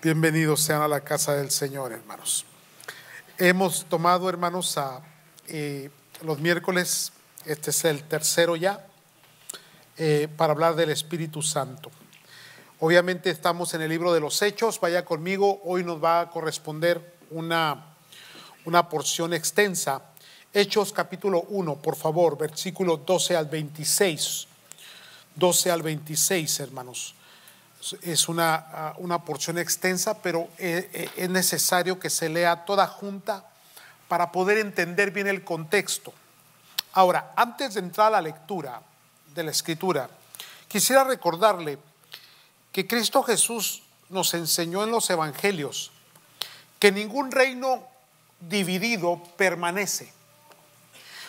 Bienvenidos sean a la casa del Señor, hermanos. Hemos tomado, hermanos, a eh, los miércoles, este es el tercero ya, eh, para hablar del Espíritu Santo. Obviamente estamos en el libro de los Hechos, vaya conmigo, hoy nos va a corresponder una, una porción extensa. Hechos capítulo 1, por favor, versículo 12 al 26. 12 al 26, hermanos es ah, una, porción extensa, pero eh, eh, es necesario que se lea toda junta para poder entender bien el contexto. Ahora, antes de entrar a la lectura de la escritura, quisiera recordarle que Cristo Jesús nos enseñó en los evangelios que ningún reino dividido permanece.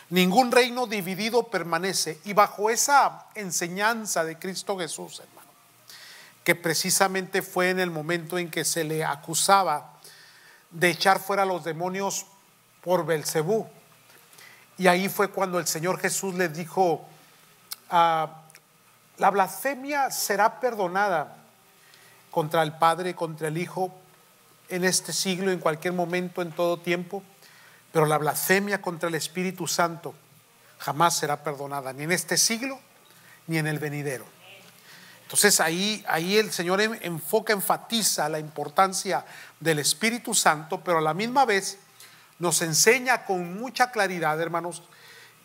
Ningún reino dividido permanece. Y bajo esa enseñanza de Cristo Jesús, que precisamente fue en el momento en que se le acusaba de echar fuera los demonios por Belcebú. Y ahí fue cuando el Señor Jesús le dijo, ah, la blasfemia será perdonada contra el Padre, contra el Hijo, en este siglo, en cualquier momento, en todo tiempo, pero la blasfemia contra el Espíritu Santo jamás será perdonada, ni en este siglo, ni en el venidero. Entonces ahí, ahí el Señor enfoca, enfatiza la importancia del Espíritu Santo, pero a la misma vez nos enseña con mucha claridad, hermanos,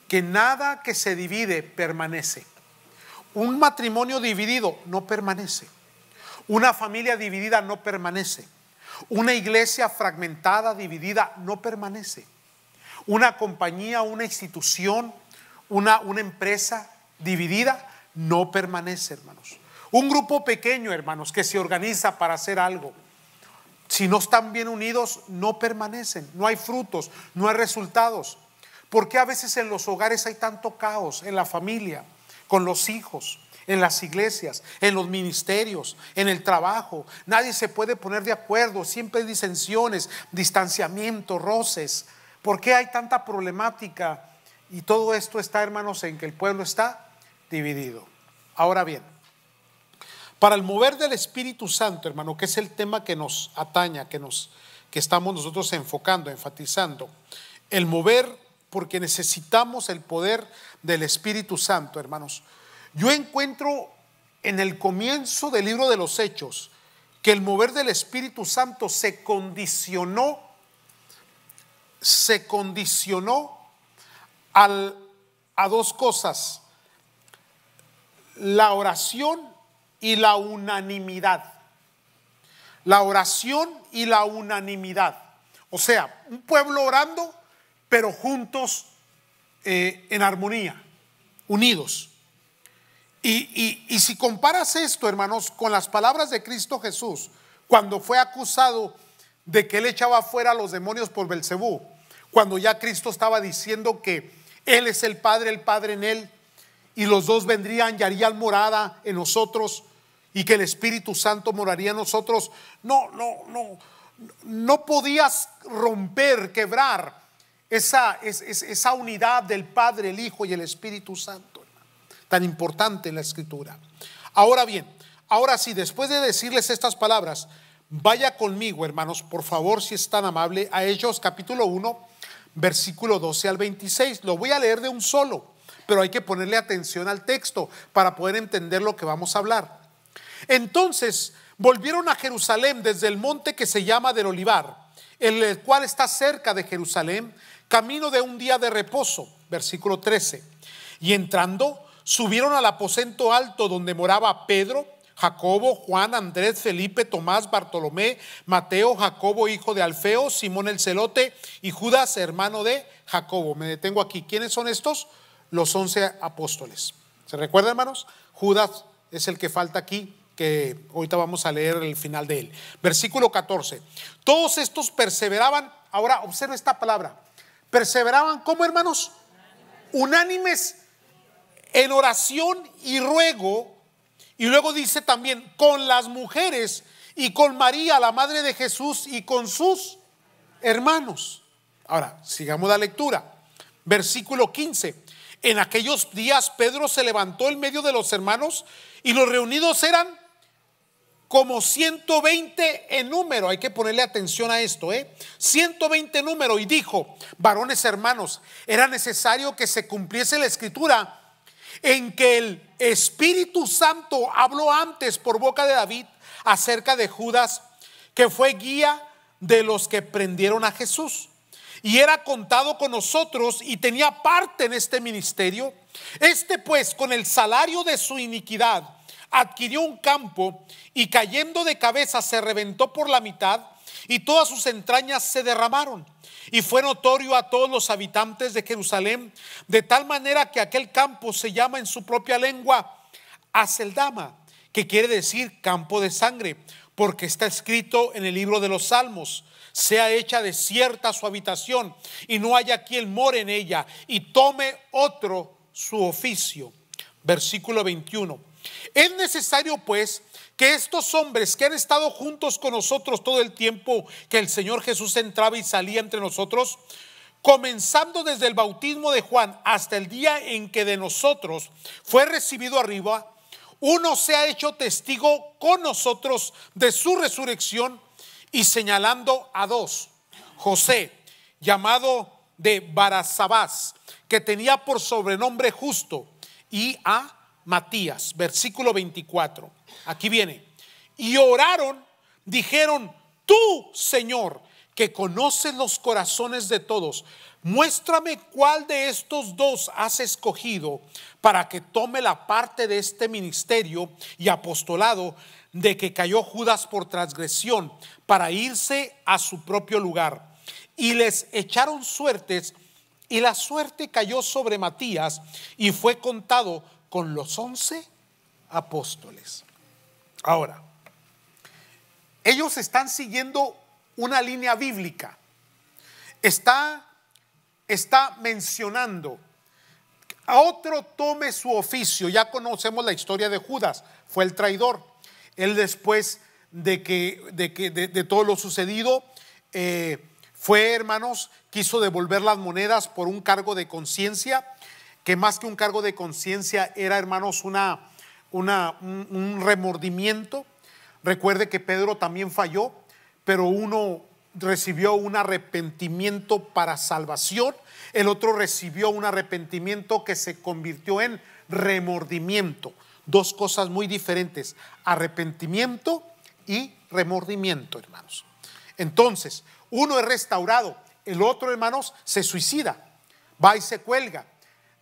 que nada que se divide permanece. Un matrimonio dividido no permanece. Una familia dividida no permanece. Una iglesia fragmentada, dividida, no permanece. Una compañía, una institución, una, una empresa dividida, no permanece, hermanos. Un grupo pequeño, hermanos, que se organiza para hacer algo. Si no están bien unidos, no permanecen, no hay frutos, no hay resultados. Porque a veces en los hogares hay tanto caos? En la familia, con los hijos, en las iglesias, en los ministerios, en el trabajo. Nadie se puede poner de acuerdo, siempre hay disensiones, distanciamiento, roces. ¿Por qué hay tanta problemática? Y todo esto está, hermanos, en que el pueblo está dividido. Ahora bien, para el mover del Espíritu Santo, hermano, que es el tema que nos ataña, que, nos, que estamos nosotros enfocando, enfatizando. El mover, porque necesitamos el poder del Espíritu Santo, hermanos. Yo encuentro en el comienzo del libro de los Hechos que el mover del Espíritu Santo se condicionó, se condicionó al, a dos cosas. La oración y la unanimidad. La oración y la unanimidad. O sea, un pueblo orando, pero juntos eh, en armonía, unidos. Y, si comparas esto, hermanos, con las palabras de Cristo Jesús, cuando fue acusado de que él echaba fuera a los demonios por Belcebú, cuando ya Cristo estaba diciendo que él es el Padre, el Padre en él, y los dos vendrían y harían morada en nosotros y que el Espíritu Santo moraría en nosotros, no, no, no, no podías romper, quebrar esa, esa unidad del Padre, el Hijo y el Espíritu Santo, tan importante en la Escritura. Ahora bien, ahora sí, después de decirles estas palabras, vaya conmigo, hermanos, por favor, si es tan amable, a ellos capítulo 1, versículo 12 al 26. Lo voy a leer de un solo, pero hay que ponerle atención al texto para poder entender lo que vamos a hablar. Entonces volvieron a Jerusalén desde el monte que se llama del Olivar, el cual está cerca de Jerusalén, camino de un día de reposo, versículo 13. Y entrando, subieron al aposento alto donde moraba Pedro, Jacobo, Juan, Andrés, Felipe, Tomás, Bartolomé, Mateo, Jacobo, hijo de Alfeo, Simón el Celote y Judas, hermano de Jacobo. Me detengo aquí. ¿Quiénes son estos? Los once apóstoles. ¿Se recuerda, hermanos? Judas es el que falta aquí que ahorita vamos a leer el final de él. Versículo 14. Todos estos perseveraban, ahora observa esta palabra, perseveraban como hermanos, unánimes en oración y ruego, y luego dice también con las mujeres y con María, la madre de Jesús, y con sus hermanos. Ahora, sigamos la lectura. Versículo 15. En aquellos días Pedro se levantó en medio de los hermanos y los reunidos eran como 120 en número. Hay que ponerle atención a esto, ¿eh? 120 en número. Y dijo, varones hermanos, era necesario que se cumpliese la escritura en que el Espíritu Santo habló antes por boca de David acerca de Judas, que fue guía de los que prendieron a Jesús. Y era contado con nosotros y tenía parte en este ministerio. Este pues con el salario de su iniquidad adquirió un campo y cayendo de cabeza se reventó por la mitad y todas sus entrañas se derramaron. Y fue notorio a todos los habitantes de Jerusalén, de tal manera que aquel campo se llama en su propia lengua Aceldama, que quiere decir campo de sangre, porque está escrito en el libro de los Salmos sea hecha desierta su habitación y no haya quien more en ella y tome otro su oficio. Versículo 21. Es necesario pues que estos hombres que han estado juntos con nosotros todo el tiempo que el Señor Jesús entraba y salía entre nosotros, comenzando desde el bautismo de Juan hasta el día en que de nosotros fue recibido arriba, uno se ha hecho testigo con nosotros de su resurrección y señalando a dos, José, llamado de Barazabás, que tenía por sobrenombre justo, y a Matías, versículo 24. Aquí viene. Y oraron, dijeron, tú, Señor, que conoces los corazones de todos, muéstrame cuál de estos dos has escogido para que tome la parte de este ministerio y apostolado de que cayó Judas por transgresión para irse a su propio lugar. Y les echaron suertes y la suerte cayó sobre Matías y fue contado con los once apóstoles. Ahora, ellos están siguiendo una línea bíblica. Está, está mencionando a otro tome su oficio. Ya conocemos la historia de Judas, fue el traidor. Él después de, que, de, que, de, todo lo sucedido, eh, fue, hermanos, quiso devolver las monedas por un cargo de conciencia que más que un cargo de conciencia era, hermanos, una, un, un remordimiento. Recuerde que Pedro también falló, pero uno recibió un arrepentimiento para salvación, el otro recibió un arrepentimiento que se convirtió en remordimiento. Dos cosas muy diferentes, arrepentimiento y remordimiento, hermanos. Entonces, uno es restaurado, el otro, hermanos, se suicida, va y se cuelga.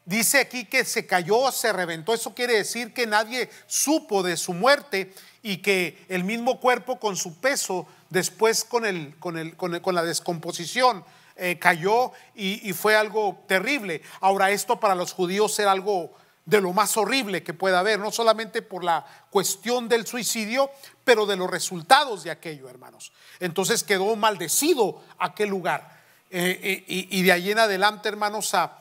Dice aquí que se cayó, se reventó. Eso quiere decir que nadie supo de su muerte y que el mismo cuerpo con su peso, después con, el, con, el, con, la descomposición, eh, cayó y, fue algo terrible. Ahora esto para los judíos era algo de lo más horrible que pueda haber, no solamente por la cuestión del suicidio, pero de los resultados de aquello, hermanos. Entonces quedó maldecido aquel lugar. Eh, eh, y, de ahí en adelante, hermanos, a...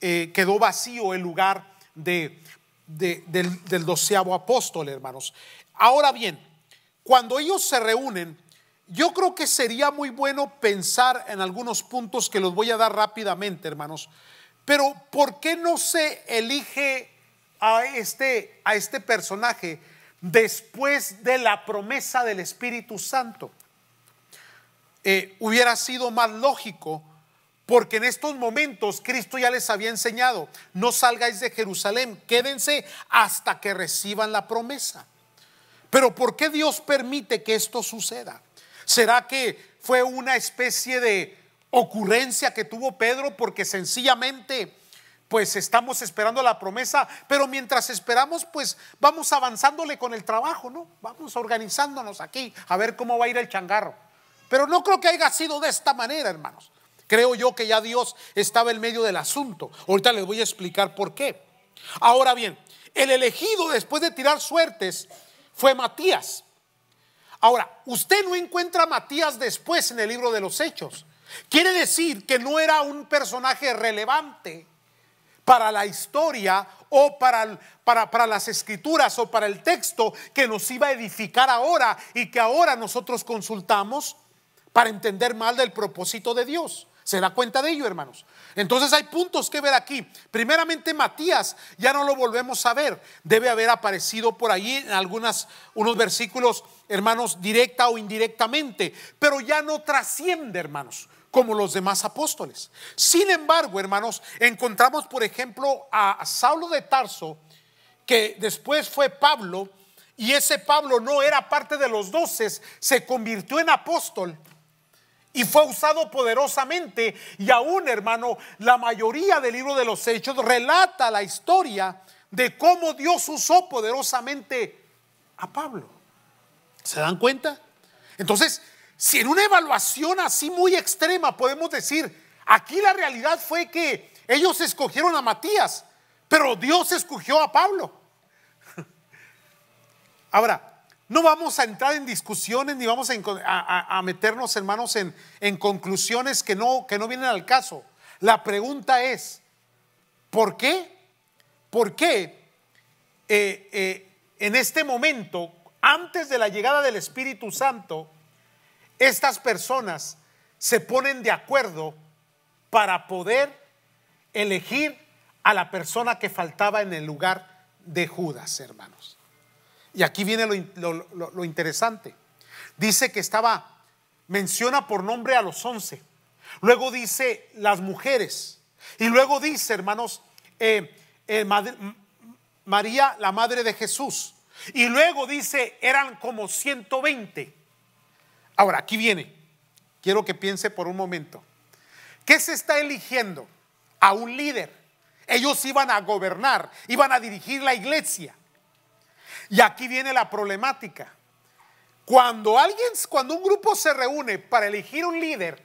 Eh, quedó vacío el lugar de, del, doceavo apóstol, hermanos. Ahora bien, cuando ellos se reúnen, yo creo que sería muy bueno pensar en algunos puntos que los voy a dar rápidamente, hermanos. Pero ¿por qué no se elige a este, a este personaje después de la promesa del Espíritu Santo? Eh, hubiera sido más lógico porque en estos momentos Cristo ya les había enseñado, no salgáis de Jerusalén, quédense hasta que reciban la promesa. Pero ¿por qué Dios permite que esto suceda? ¿Será que fue una especie de ocurrencia que tuvo Pedro porque sencillamente pues estamos esperando la promesa, pero mientras esperamos, pues vamos avanzándole con el trabajo, ¿no? Vamos organizándonos aquí a ver cómo va a ir el changarro. Pero no creo que haya sido de esta manera, hermanos. Creo yo que ya Dios estaba en medio del asunto. Ahorita les voy a explicar por qué. Ahora bien, el elegido después de tirar suertes fue Matías. Ahora, usted no encuentra Matías después en el libro de los Hechos. Quiere decir que no era un personaje relevante para la historia o para, para, para, las escrituras o para el texto que nos iba a edificar ahora y que ahora nosotros consultamos para entender mal del propósito de Dios. Se da cuenta de ello, hermanos. Entonces hay puntos que ver aquí. Primeramente, Matías, ya no lo volvemos a ver. Debe haber aparecido por ahí en algunos unos versículos, hermanos, directa o indirectamente, pero ya no trasciende, hermanos como los demás apóstoles. Sin embargo, hermanos, encontramos, por ejemplo, a Saulo de Tarso, que después fue Pablo, y ese Pablo no era parte de los doces, se convirtió en apóstol y fue usado poderosamente. Y aún, hermano, la mayoría del libro de los Hechos relata la historia de cómo Dios usó poderosamente a Pablo. ¿Se dan cuenta? Entonces, si en una evaluación así muy extrema podemos decir, aquí la realidad fue que ellos escogieron a Matías, pero Dios escogió a Pablo. Ahora, no vamos a entrar en discusiones ni vamos a, meternos, hermanos, en, conclusiones que no, que no vienen al caso. La pregunta es, ¿por qué? ¿Por qué eh, eh, en este momento, antes de la llegada del Espíritu Santo, estas personas se ponen de acuerdo para poder elegir a la persona que faltaba en el lugar de Judas, hermanos? Y aquí viene lo, interesante. Dice que estaba, menciona por nombre a los once. Luego dice las mujeres. Y luego dice, hermanos, eh, eh, María, la madre de Jesús. Y luego dice, eran como 120. Ahora, aquí viene. Quiero que piense por un momento. ¿Qué se está eligiendo? A un líder. Ellos iban a gobernar, iban a dirigir la iglesia. Y aquí viene la problemática. Cuando alguien, cuando un grupo se reúne para elegir un líder,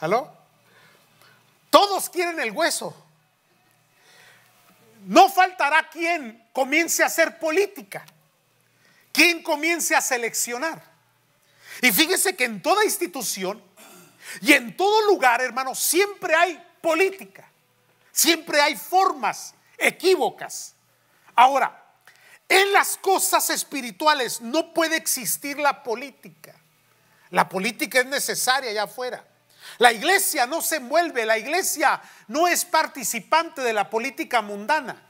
¿aló? Todos quieren el hueso. No faltará quien comience a hacer política, quien comience a seleccionar. Y fíjese que en toda institución y en todo lugar, hermano, siempre hay política, siempre hay formas equívocas. Ahora, en las cosas espirituales no puede existir la política. La política es necesaria allá afuera. La iglesia no se mueve, la iglesia no es participante de la política mundana.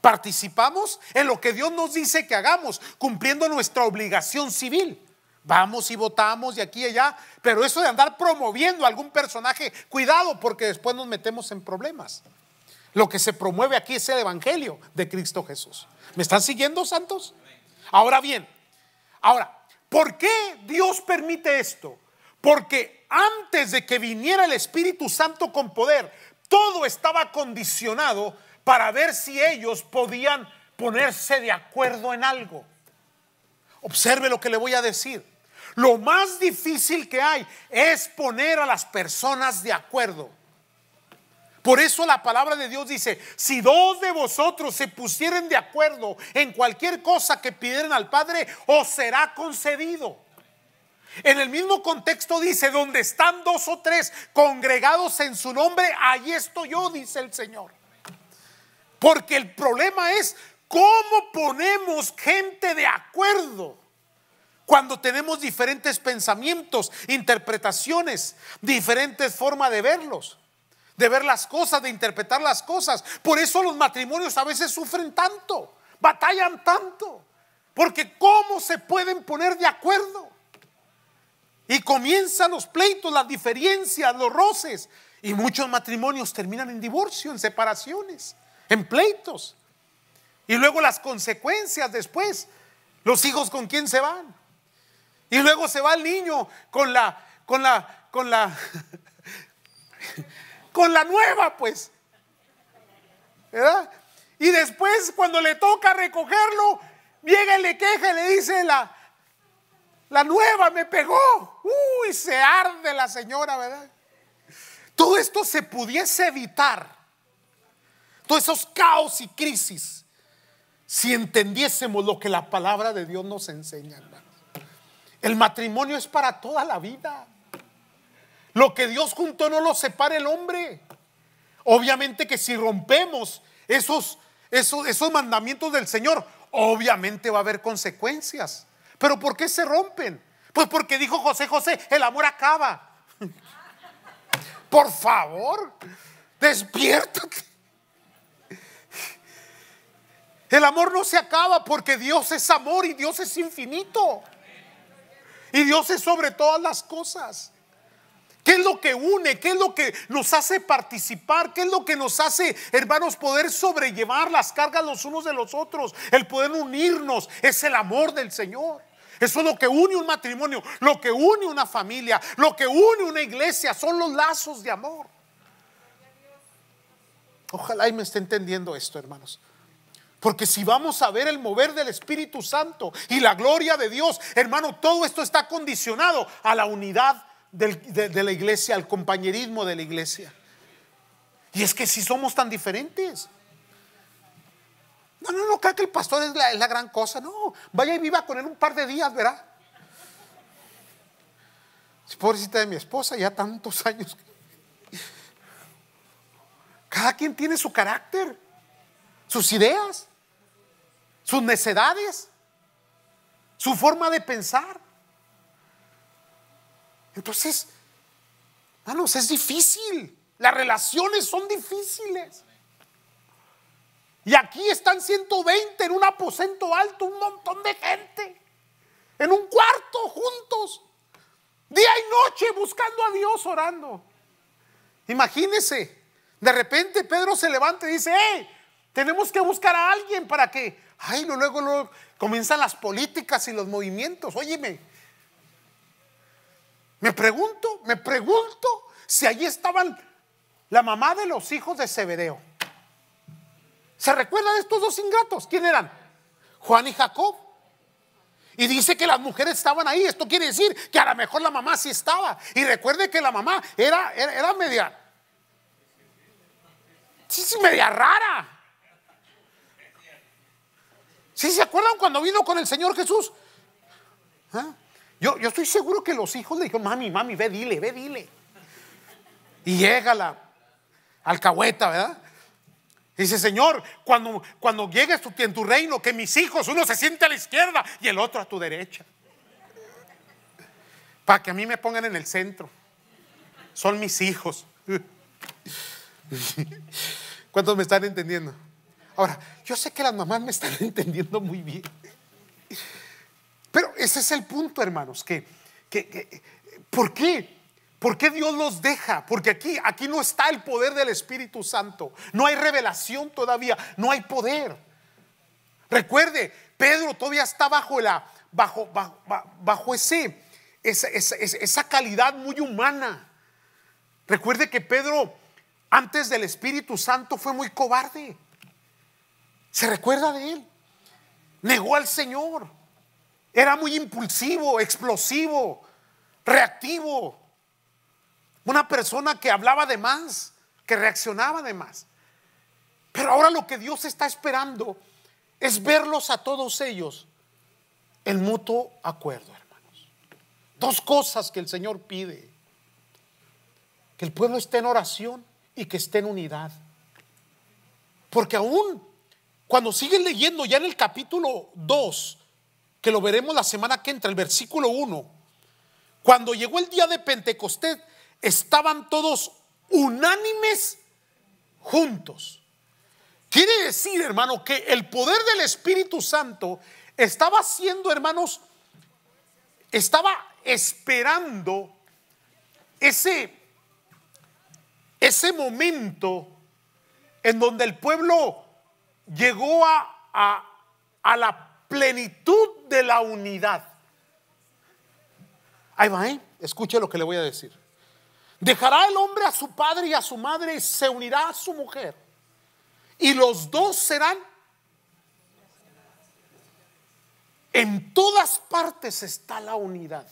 Participamos en lo que Dios nos dice que hagamos, cumpliendo nuestra obligación civil. Vamos y votamos y aquí y allá, pero eso de andar promoviendo algún personaje, cuidado porque después nos metemos en problemas. Lo que se promueve aquí es el Evangelio de Cristo Jesús. ¿Me están siguiendo, santos? Ahora bien, ahora, ¿por qué Dios permite esto? Porque antes de que viniera el Espíritu Santo con poder, todo estaba condicionado para ver si ellos podían ponerse de acuerdo en algo. Observe lo que le voy a decir. Lo más difícil que hay es poner a las personas de acuerdo. Por eso la palabra de Dios dice, si dos de vosotros se pusieren de acuerdo en cualquier cosa que pidieran al Padre, os será concedido. En el mismo contexto dice, donde están dos o tres congregados en su nombre, ahí estoy yo, dice el Señor. Porque el problema es cómo ponemos gente de acuerdo cuando tenemos diferentes pensamientos, interpretaciones, diferentes formas de verlos de ver las cosas, de interpretar las cosas. Por eso los matrimonios a veces sufren tanto, batallan tanto, porque ¿cómo se pueden poner de acuerdo? Y comienzan los pleitos, las diferencias, los roces. Y muchos matrimonios terminan en divorcio, en separaciones, en pleitos. Y luego las consecuencias después. Los hijos con quién se van. Y luego se va el niño con la, con la, con la, con la nueva, pues. ¿Verdad? Y después, cuando le toca recogerlo, llega y le queja y le dice la, la nueva me pegó. Uy, se arde la señora, ¿verdad? Todo esto se pudiese evitar. Todos esos caos y crisis. Si entendiésemos lo que la palabra de Dios nos enseña, El matrimonio es para toda la vida. Lo que Dios juntó no lo separa el hombre. Obviamente que si rompemos esos, esos, esos mandamientos del Señor, obviamente va a haber consecuencias. ¿Pero por qué se rompen? Pues porque dijo José José, el amor acaba. por favor, despiértate. El amor no se acaba porque Dios es amor y Dios es infinito. Y Dios es sobre todas las cosas. ¿Qué es lo que une? ¿Qué es lo que nos hace participar? ¿Qué es lo que nos hace, hermanos, poder sobrellevar las cargas los unos de los otros? El poder unirnos es el amor del Señor. Eso es lo que une un matrimonio, lo que une una familia, lo que une una iglesia, son los lazos de amor. Ojalá y me esté entendiendo esto, hermanos. Porque si vamos a ver el mover del Espíritu Santo y la gloria de Dios, hermano, todo esto está condicionado a la unidad del, de, la iglesia, al compañerismo de la iglesia. Y es que si somos tan diferentes. No, no, no, creo que el pastor es la, es la, gran cosa. No, vaya y viva con él un par de días, verá. Pobrecita de mi esposa, ya tantos años. Cada quien tiene su carácter, sus ideas, sus necedades, su forma de pensar. Entonces, hermanos, es difícil. Las relaciones son difíciles. Y aquí están 120 en un aposento alto, un montón de gente, en un cuarto juntos, día y noche buscando a Dios, orando. Imagínense, de repente Pedro se levanta y dice, eh tenemos que buscar a alguien para que, ay, luego, luego comienzan las políticas y los movimientos, óyeme, me pregunto, me pregunto si allí estaban la mamá de los hijos de Zebedeo. ¿Se Recuerda de estos dos ingratos? ¿Quién eran? Juan y Jacob. Y dice que las mujeres estaban ahí. Esto quiere decir que a lo mejor la mamá sí estaba. Y recuerde que la mamá era, era, media. Sí, sí, media rara. ¿Sí se acuerdan cuando vino con el Señor Jesús? ¿Ah? Yo, estoy seguro que los hijos le dijeron, mami, mami, ve, dile, ve, dile. Y llega la alcahueta, ¿verdad? dice, Señor, cuando, cuando llegues en tu reino, que mis hijos, uno se siente a la izquierda y el otro a tu derecha. Para que a mí me pongan en el centro. Son mis hijos. ¿Cuántos me están entendiendo? Ahora, yo sé que las mamás me están entendiendo muy bien. Pero ese es el punto, hermanos, que, ¿por qué? ¿Por qué Dios los deja? Porque aquí, aquí no está el poder del Espíritu Santo. No hay revelación todavía, no hay poder. Recuerde, Pedro todavía está bajo la bajo, bajo, bajo ese, esa, esa, esa calidad muy humana. Recuerde que Pedro, antes del Espíritu Santo, fue muy cobarde. ¿Se recuerda de él? Negó al Señor. Era muy impulsivo, explosivo, reactivo. Una persona que hablaba de más, que reaccionaba de más. Pero ahora lo que Dios está esperando es verlos a todos ellos en mutuo acuerdo, hermanos. Dos cosas que el Señor pide. Que el pueblo esté en oración y que esté en unidad. Porque aún cuando siguen leyendo ya en el capítulo 2, que lo veremos la semana que entra, el versículo 1. Cuando llegó el día de Pentecostés, estaban todos unánimes juntos. Quiere decir, hermano, que el poder del Espíritu Santo estaba haciendo hermanos, estaba esperando ese, ese momento en donde el pueblo llegó a, a, a la plenitud de la unidad. Ahí va, ¿eh? Escuche lo que le voy a decir. Dejará el hombre a su padre y a su madre y se unirá a su mujer. Y los dos serán En todas partes está la unidad.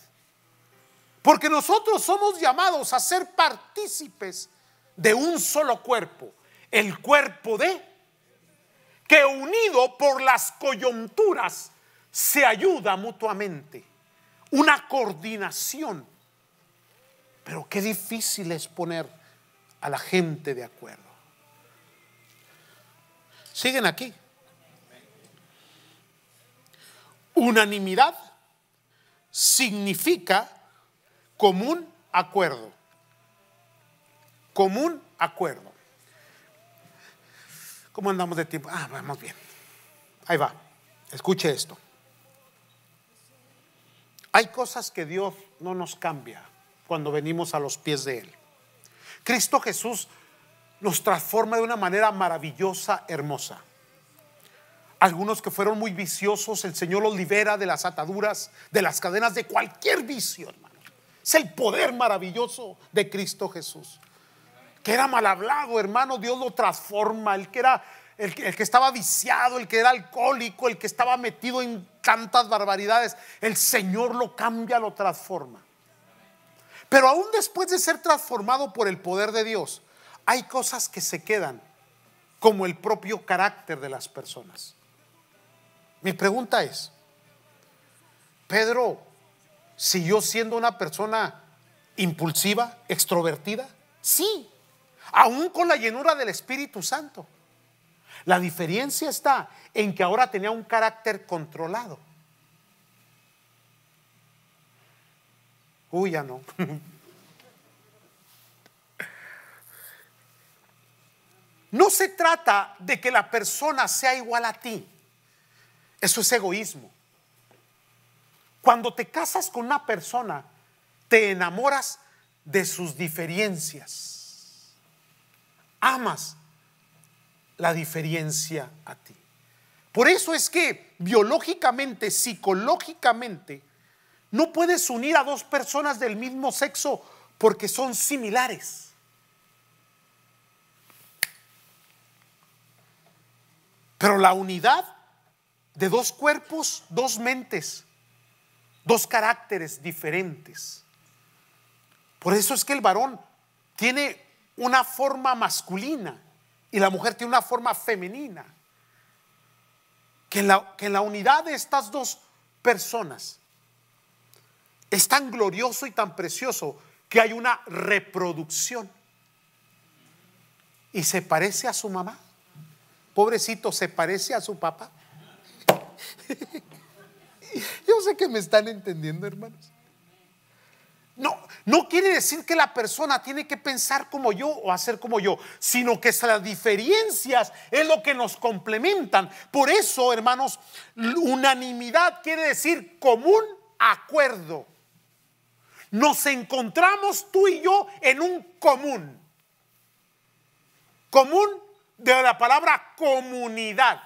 Porque nosotros somos llamados a ser partícipes de un solo cuerpo, el cuerpo de que unido por las coyunturas se ayuda mutuamente. Una coordinación. Pero qué difícil es poner a la gente de acuerdo. Siguen aquí. Unanimidad significa común acuerdo. Común acuerdo. ¿Cómo andamos de tiempo? Ah, vamos bien. Ahí va. Escuche esto. Hay cosas que Dios no nos cambia cuando venimos a los pies de Él. Cristo Jesús nos transforma de una manera maravillosa, hermosa. Algunos que fueron muy viciosos, el Señor los libera de las ataduras, de las cadenas, de cualquier vicio, hermano. Es el poder maravilloso de Cristo Jesús que era mal hablado, hermano, Dios lo transforma, el que era el que, estaba viciado, el que era alcohólico, el que estaba metido en tantas barbaridades, el Señor lo cambia, lo transforma. Pero aún después de ser transformado por el poder de Dios, hay cosas que se quedan, como el propio carácter de las personas. Mi pregunta es, Pedro, siguió siendo una persona impulsiva, extrovertida, sí, aún con la llenura del Espíritu Santo. La diferencia está en que ahora tenía un carácter controlado. Uy, ya no. No se trata de que la persona sea igual a ti. Eso es egoísmo. Cuando te casas con una persona, te enamoras de sus diferencias amas la diferencia a ti. Por eso es que biológicamente, psicológicamente, no puedes unir a dos personas del mismo sexo porque son similares. Pero la unidad de dos cuerpos, dos mentes, dos caracteres diferentes. Por eso es que el varón tiene una forma masculina y la mujer tiene una forma femenina. Que en la, que la unidad de estas dos personas es tan glorioso y tan precioso que hay una reproducción. Y se parece a su mamá. Pobrecito, se parece a su papá. Yo sé que me están entendiendo, hermanos. No quiere decir que la persona tiene que pensar como yo o hacer como yo, sino que las diferencias es lo que nos complementan. Por eso, hermanos, unanimidad quiere decir común acuerdo. Nos encontramos tú y yo en un común. Común de la palabra comunidad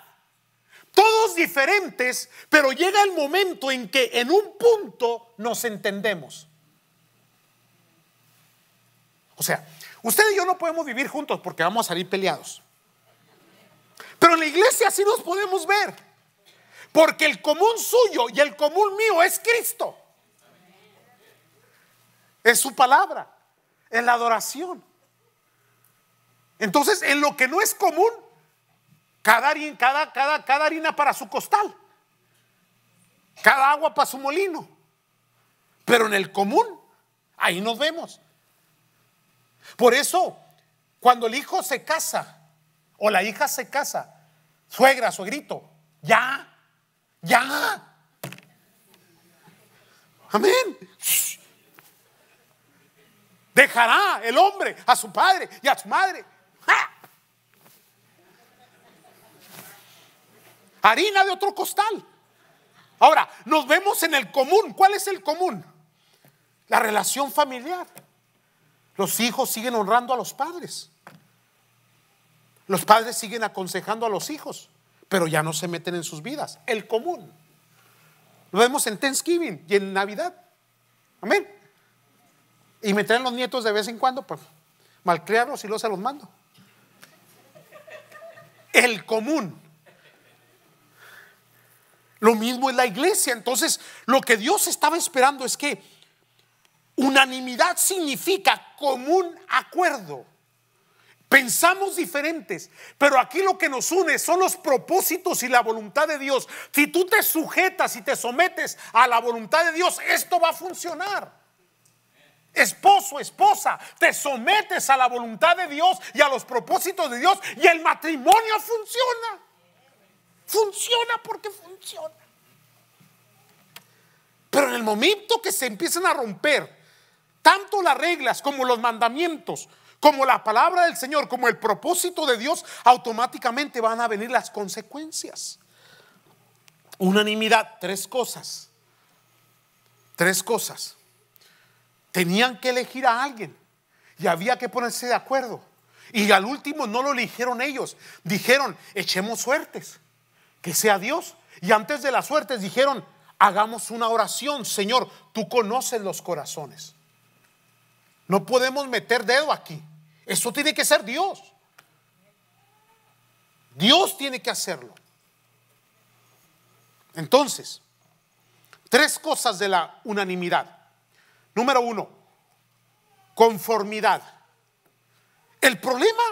todos diferentes, pero llega el momento en que en un punto nos entendemos. O sea, usted y yo no podemos vivir juntos porque vamos a salir peleados. Pero en la iglesia sí nos podemos ver. Porque el común suyo y el común mío es Cristo. Es su palabra, es la adoración. Entonces, en lo que no es común, cada harina, cada, cada harina para su costal, cada agua para su molino. Pero en el común, ahí nos vemos. Por eso, cuando el hijo se casa o la hija se casa, suegra, suegrito, ya, ya. Amén. Dejará el hombre a su padre y a su madre. Harina de otro costal. Ahora, nos vemos en el común. ¿Cuál es el común? La relación familiar. Los hijos siguen honrando a los padres. Los padres siguen aconsejando a los hijos, pero ya no se meten en sus vidas. El común. Lo vemos en Thanksgiving y en Navidad. Amén. Y me traen los nietos de vez en cuando, pues malcriarlos y luego se los mando. El común. Lo mismo es la iglesia. Entonces, lo que Dios estaba esperando es que Unanimidad significa común acuerdo. Pensamos diferentes, pero aquí lo que nos une son los propósitos y la voluntad de Dios. Si tú te sujetas y te sometes a la voluntad de Dios, esto va a funcionar. Esposo, esposa, te sometes a la voluntad de Dios y a los propósitos de Dios y el matrimonio funciona. Funciona porque funciona. Pero en el momento que se empiezan a romper tanto las reglas como los mandamientos, como la palabra del Señor, como el propósito de Dios, automáticamente van a venir las consecuencias. Unanimidad, tres cosas. Tres cosas. Tenían que elegir a alguien y había que ponerse de acuerdo. Y al último no lo eligieron ellos. Dijeron, echemos suertes, que sea Dios. Y antes de las suertes dijeron, hagamos una oración. Señor, tú conoces los corazones. No podemos meter dedo aquí. Eso tiene que ser Dios. Dios tiene que hacerlo. Entonces, tres cosas de la unanimidad. Número uno, conformidad. El problema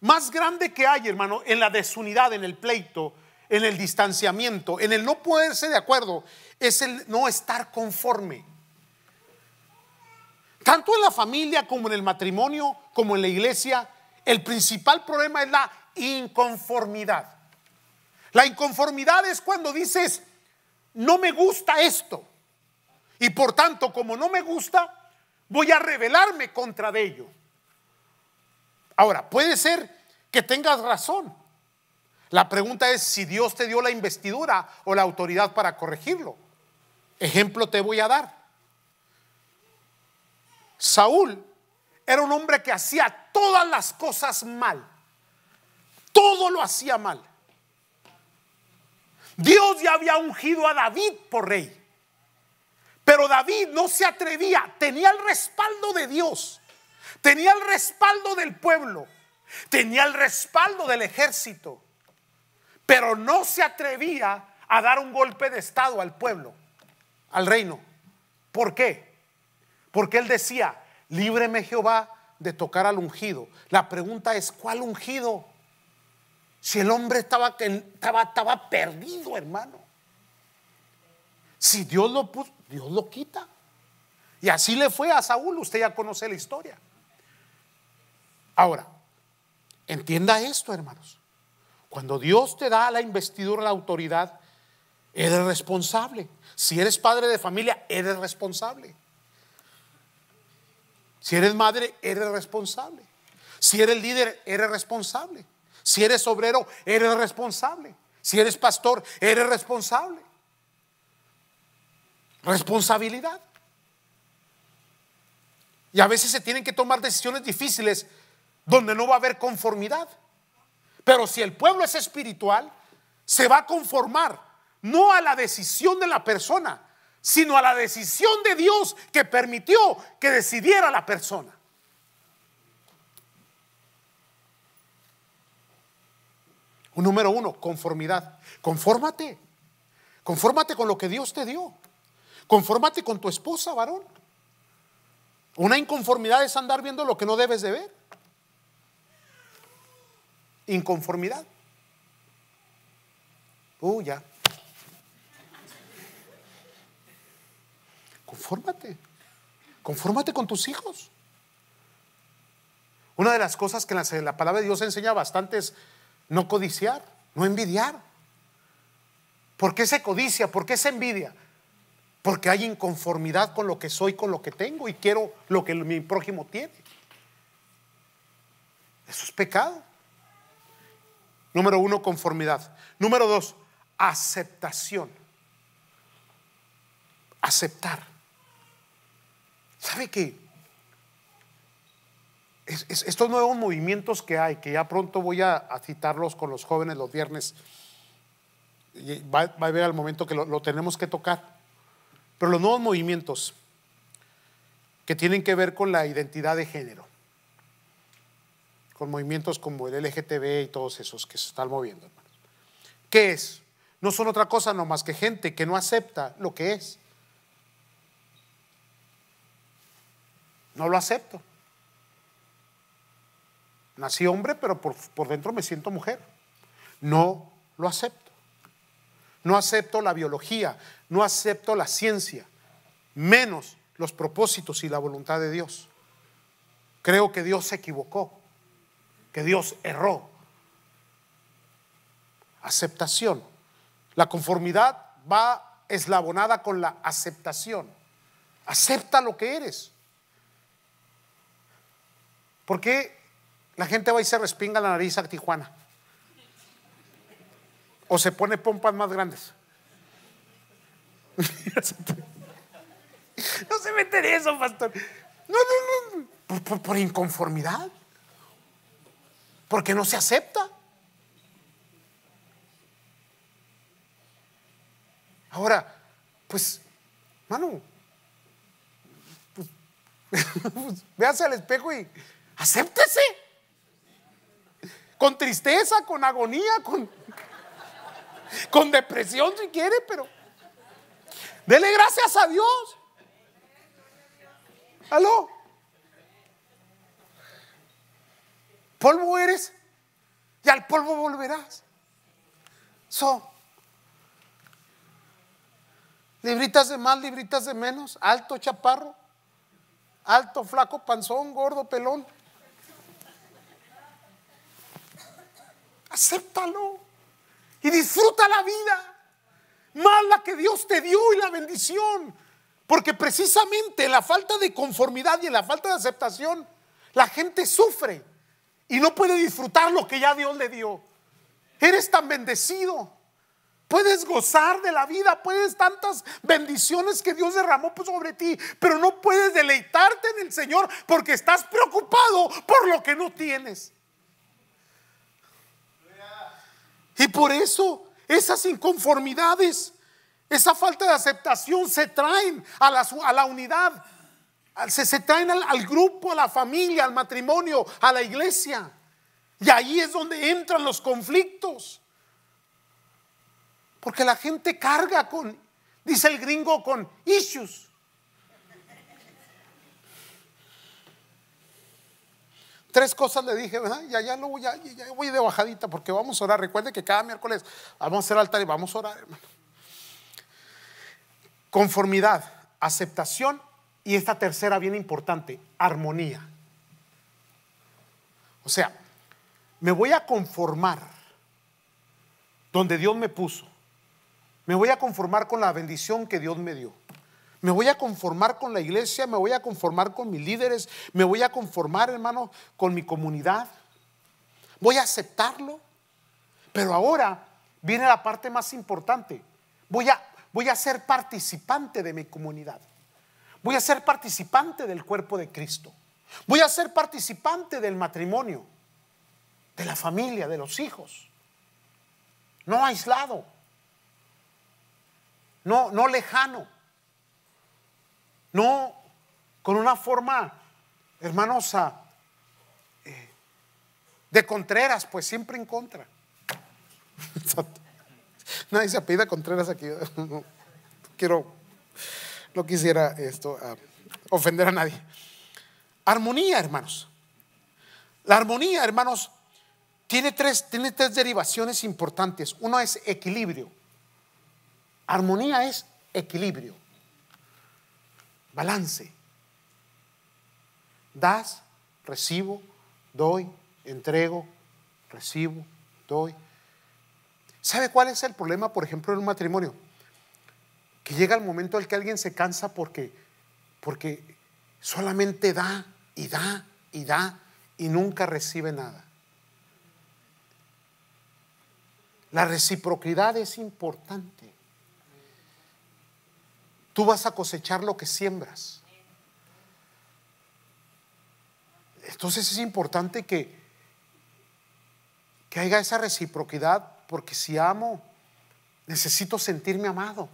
más grande que hay, hermano, en la desunidad, en el pleito, en el distanciamiento, en el no poderse de acuerdo, es el no estar conforme. Tanto en la familia como en el matrimonio, como en la iglesia, el principal problema es la inconformidad. La inconformidad es cuando dices, no me gusta esto. Y por tanto, como no me gusta, voy a rebelarme contra de ello. Ahora, puede ser que tengas razón. La pregunta es si Dios te dio la investidura o la autoridad para corregirlo. Ejemplo te voy a dar. Saúl era un hombre que hacía todas las cosas mal. Todo lo hacía mal. Dios ya había ungido a David por rey. Pero David no se atrevía. Tenía el respaldo de Dios. Tenía el respaldo del pueblo. Tenía el respaldo del ejército. Pero no se atrevía a dar un golpe de estado al pueblo, al reino. ¿Por qué? Porque él decía, líbreme Jehová de tocar al ungido. La pregunta es, ¿cuál ungido? Si el hombre estaba, estaba, estaba perdido, hermano. Si Dios lo Dios lo quita. Y así le fue a Saúl, usted ya conoce la historia. Ahora, entienda esto, hermanos. Cuando Dios te da la investidura, la autoridad, eres responsable. Si eres padre de familia, eres responsable. Si eres madre, eres responsable. Si eres líder, eres responsable. Si eres obrero, eres responsable. Si eres pastor, eres responsable. Responsabilidad. Y a veces se tienen que tomar decisiones difíciles donde no va a haber conformidad. Pero si el pueblo es espiritual, se va a conformar no a la decisión de la persona, sino a la decisión de Dios que permitió que decidiera la persona. Un número uno, conformidad. Confórmate. Confórmate con lo que Dios te dio. Confórmate con tu esposa, varón. Una inconformidad es andar viendo lo que no debes de ver. Inconformidad. Uh, ya. Confórmate. Confórmate con tus hijos. Una de las cosas que la, palabra de Dios enseña bastante es no codiciar, no envidiar. ¿Por qué se codicia? ¿Por qué se envidia? Porque hay inconformidad con lo que soy, con lo que tengo y quiero lo que mi prójimo tiene. Eso es pecado. Número uno, conformidad. Número dos, aceptación. Aceptar. ¿Sabe qué? estos nuevos movimientos que hay, que ya pronto voy a, citarlos con los jóvenes los viernes, y va, a haber al momento que lo, tenemos que tocar, pero los nuevos movimientos que tienen que ver con la identidad de género, con movimientos como el LGTB y todos esos que se están moviendo. ¿Qué es? No son otra cosa nomás que gente que no acepta lo que es No lo acepto. Nací hombre, pero por, por, dentro me siento mujer. No lo acepto. No acepto la biología, no acepto la ciencia, menos los propósitos y la voluntad de Dios. Creo que Dios se equivocó, que Dios erró. Aceptación. La conformidad va eslabonada con la aceptación. Acepta lo que eres. ¿Por qué la gente va y se respinga la nariz a Tijuana? O se pone pompas más grandes. no se en eso, pastor. No, no, no. Por, inconformidad. Porque no se acepta. Ahora, pues, mano, pues, pues véase al espejo y Acéptese. Con tristeza, con agonía, con, con depresión si quiere, pero dele gracias a Dios. Aló. Polvo eres y al polvo volverás. So libritas de más, libritas de menos, alto chaparro, alto flaco panzón, gordo pelón. acéptalo y disfruta la vida, más la que Dios te dio y la bendición, porque precisamente en la falta de conformidad y en la falta de aceptación, la gente sufre y no puede disfrutar lo que ya Dios le dio. Eres tan bendecido. Puedes gozar de la vida, puedes tantas bendiciones que Dios derramó pues sobre ti, pero no puedes deleitarte en el Señor porque estás preocupado por lo que no tienes. Y por eso esas inconformidades, esa falta de aceptación se traen a la, unidad, se, traen al, al grupo, a la familia, al matrimonio, a la iglesia. Y ahí es donde entran los conflictos. Porque la gente carga con, dice el gringo, con issues. Tres cosas le dije, ah, Ya, ya, lo, ya, voy de bajadita porque vamos a orar. Recuerde que cada miércoles vamos a hacer altar y vamos a orar, Conformidad, aceptación y esta tercera bien importante, armonía. O sea, me voy a conformar donde Dios me puso. Me voy a conformar con la bendición que Dios me dio. Me voy a conformar con la iglesia, me voy a conformar con mis líderes, me voy a conformar, hermano, con mi comunidad. Voy a aceptarlo. Pero ahora viene la parte más importante. Voy a, voy a ser participante de mi comunidad. Voy a ser participante del cuerpo de Cristo. Voy a ser participante del matrimonio, de la familia, de los hijos. No aislado. No, no lejano no con una forma, hermanos, eh, de Contreras, pues siempre en contra. Nadie se apida Contreras aquí. quiero, no quisiera esto ah, ofender a nadie. Armonía, hermanos. La armonía, hermanos, tiene tres, tiene tres derivaciones importantes. Uno es equilibrio. Armonía es equilibrio balance. Das, recibo, doy, entrego, recibo, doy. ¿Sabe cuál es el problema, por ejemplo, en un matrimonio? Que llega el momento en el que alguien se cansa porque, porque solamente da y da y da y nunca recibe nada. La reciprocidad es importante. Tú vas a cosechar lo que siembras. Entonces es importante que, que haya esa reciprocidad, porque si amo, necesito sentirme amado.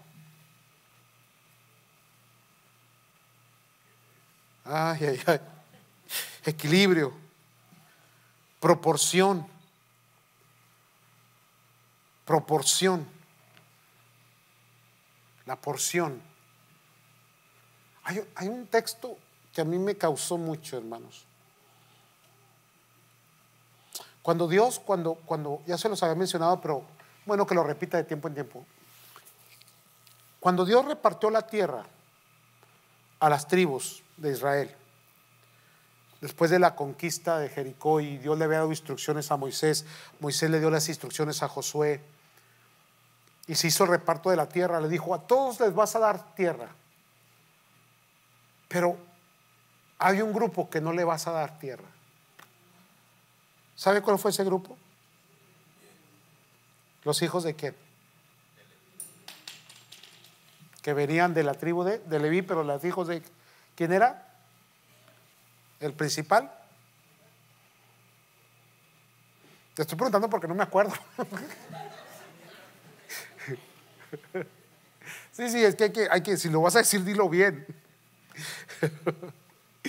Ay, ay, ay. Equilibrio, proporción, proporción, la porción. Hay, un texto que a mí me causó mucho, hermanos. Cuando Dios, cuando, cuando, ya se los había mencionado, pero bueno que lo repita de tiempo en tiempo. Cuando Dios repartió la tierra a las tribus de Israel, después de la conquista de Jericó y Dios le había dado instrucciones a Moisés, Moisés le dio las instrucciones a Josué y se hizo el reparto de la tierra, le dijo, a todos les vas a dar tierra, pero hay un grupo que no le vas a dar tierra. ¿Sabe cuál fue ese grupo? Los hijos de qué? Que venían de la tribu de, Leví, pero los hijos de quién era? El principal. Te estoy preguntando porque no me acuerdo. sí, sí, es que hay que, hay que si lo vas a decir, dilo bien.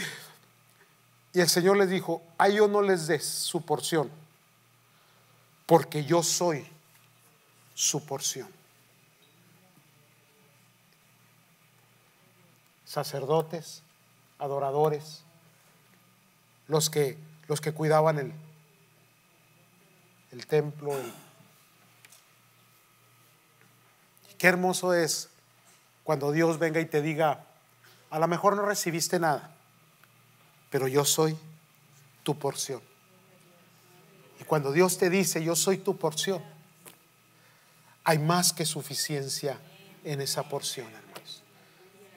y el Señor les dijo, a yo no les des su porción, porque yo soy su porción. Sacerdotes, adoradores, los que, los que cuidaban el, el templo. El, qué hermoso es cuando Dios venga y te diga, a lo mejor no recibiste nada, pero yo soy tu porción. Y cuando Dios te dice, yo soy tu porción, hay más que suficiencia en esa porción, hermanos.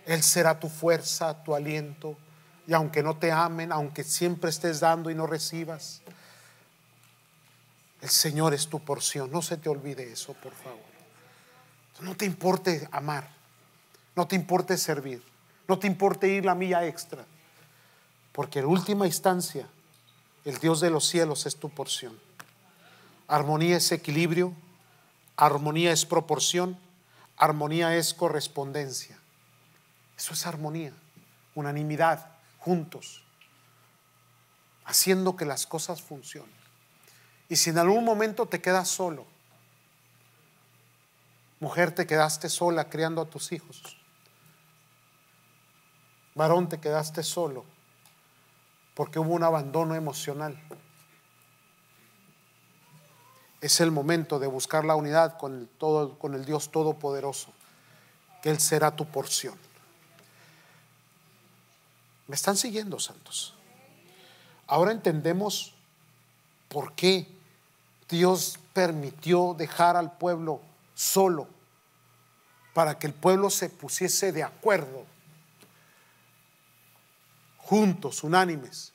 Él será tu fuerza, tu aliento. Y aunque no te amen, aunque siempre estés dando y no recibas, el Señor es tu porción. No se te olvide eso, por favor. No te importe amar. No te importe servir. No te importe ir la milla extra. Porque en última instancia, el Dios de los cielos es tu porción. Armonía es equilibrio, armonía es proporción, armonía es correspondencia. Eso es armonía, unanimidad, juntos, haciendo que las cosas funcionen. Y si en algún momento te quedas solo, mujer, te quedaste sola criando a tus hijos, Varón, te quedaste solo porque hubo un abandono emocional. Es el momento de buscar la unidad con el, todo, con el Dios Todopoderoso, que Él será tu porción. ¿Me están siguiendo, santos? Ahora entendemos por qué Dios permitió dejar al pueblo solo para que el pueblo se pusiese de acuerdo juntos, unánimes.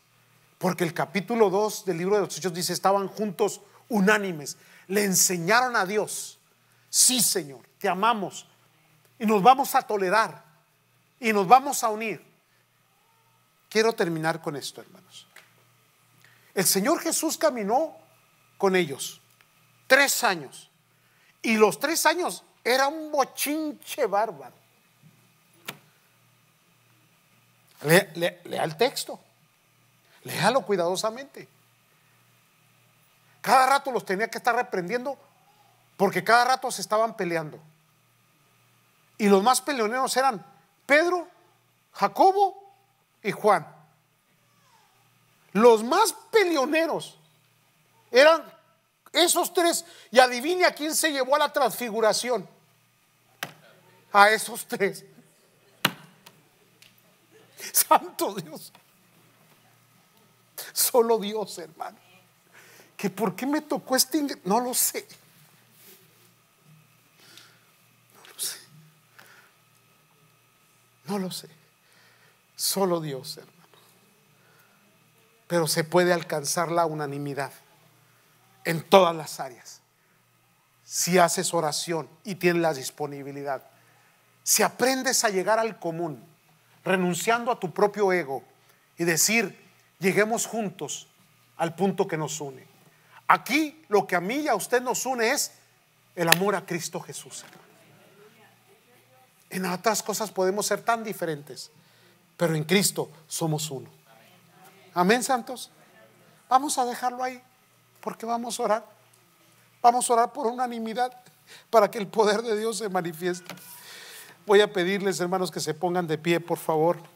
Porque el capítulo 2 del libro de los Hechos dice, estaban juntos, unánimes. Le enseñaron a Dios, sí Señor, te amamos y nos vamos a tolerar y nos vamos a unir. Quiero terminar con esto, hermanos. El Señor Jesús caminó con ellos tres años y los tres años era un bochinche bárbaro. lea el texto. Léalo cuidadosamente. Cada rato los tenía que estar reprendiendo porque cada rato se estaban peleando. Y los más peleoneros eran Pedro, Jacobo y Juan. Los más peleoneros eran esos tres. Y adivine a quién se llevó a la transfiguración. A esos tres. Santo Dios. Solo Dios, hermano. ¿Que por qué me tocó este No lo sé. No lo sé. No lo sé. Solo Dios, hermano. Pero se puede alcanzar la unanimidad en todas las áreas. Si haces oración y tienes la disponibilidad. Si aprendes a llegar al común renunciando a tu propio ego y decir, lleguemos juntos al punto que nos une. Aquí lo que a mí y a usted nos une es el amor a Cristo Jesús. En otras cosas podemos ser tan diferentes, pero en Cristo somos uno. Amén, santos. Vamos a dejarlo ahí, porque vamos a orar. Vamos a orar por unanimidad para que el poder de Dios se manifieste. Voy a pedirles, hermanos, que se pongan de pie, por favor.